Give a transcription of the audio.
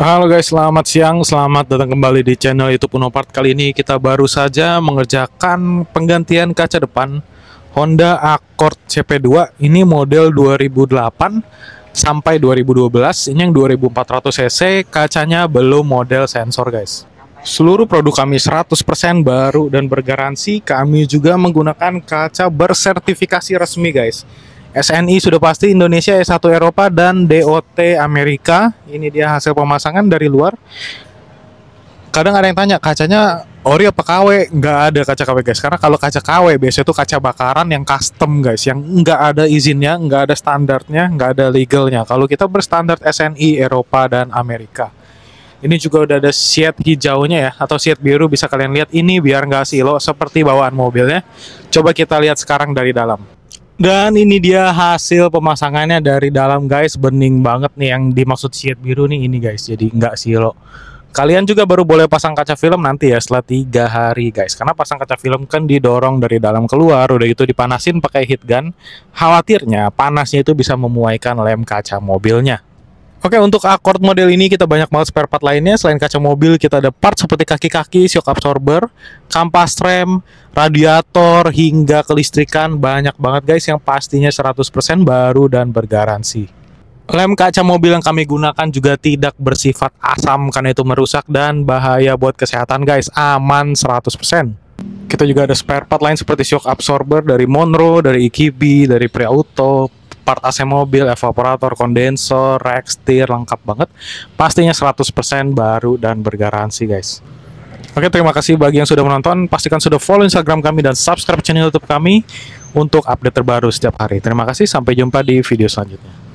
Halo guys, selamat siang, selamat datang kembali di channel YouTube Unopart. Kali ini kita baru saja mengerjakan penggantian kaca depan Honda Accord CP2. Ini model 2008 sampai 2012. Ini yang 2400 cc, kacanya belum model sensor guys. Seluruh produk kami 100% baru dan bergaransi. Kami juga menggunakan kaca bersertifikasi resmi guys. SNI sudah pasti Indonesia s 1 Eropa dan DOT Amerika. Ini dia hasil pemasangan dari luar. Kadang ada yang tanya kacanya ori apa KW? Nggak ada kaca KW guys. Karena kalau kaca KW biasanya itu kaca bakaran yang custom guys, yang nggak ada izinnya, nggak ada standarnya, nggak ada legalnya. Kalau kita berstandar SNI Eropa dan Amerika. Ini juga udah ada siat hijaunya ya atau siat biru bisa kalian lihat ini biar nggak silo seperti bawaan mobilnya. Coba kita lihat sekarang dari dalam. Dan ini dia hasil pemasangannya dari dalam guys, bening banget nih yang dimaksud siat biru nih ini guys. Jadi nggak silo. Kalian juga baru boleh pasang kaca film nanti ya setelah tiga hari guys. Karena pasang kaca film kan didorong dari dalam keluar, udah itu dipanasin pakai heat gun. Khawatirnya panasnya itu bisa memuaikan lem kaca mobilnya. Oke, untuk Accord model ini kita banyak banget spare part lainnya. Selain kaca mobil, kita ada part seperti kaki-kaki, shock absorber, kampas rem, radiator, hingga kelistrikan. Banyak banget guys yang pastinya 100% baru dan bergaransi. Lem kaca mobil yang kami gunakan juga tidak bersifat asam karena itu merusak dan bahaya buat kesehatan guys. Aman 100%. Kita juga ada spare part lain seperti shock absorber dari Monroe, dari Ikibi, dari Preauto, part AC mobil, evaporator, kondensor, rack steer, lengkap banget. Pastinya 100% baru dan bergaransi guys. Oke, terima kasih bagi yang sudah menonton. Pastikan sudah follow Instagram kami dan subscribe channel YouTube kami untuk update terbaru setiap hari. Terima kasih, sampai jumpa di video selanjutnya.